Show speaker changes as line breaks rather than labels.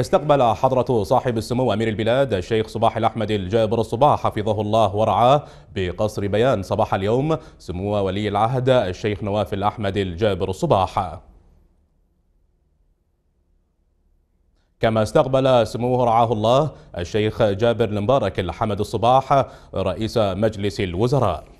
استقبل حضرة صاحب السمو أمير البلاد الشيخ صباح الأحمد الجابر الصباح حفظه الله ورعاه بقصر بيان صباح اليوم سمو ولي العهد الشيخ نواف الأحمد الجابر الصباح كما استقبل سموه رعاه الله الشيخ جابر المبارك الحمد الصباح رئيس مجلس الوزراء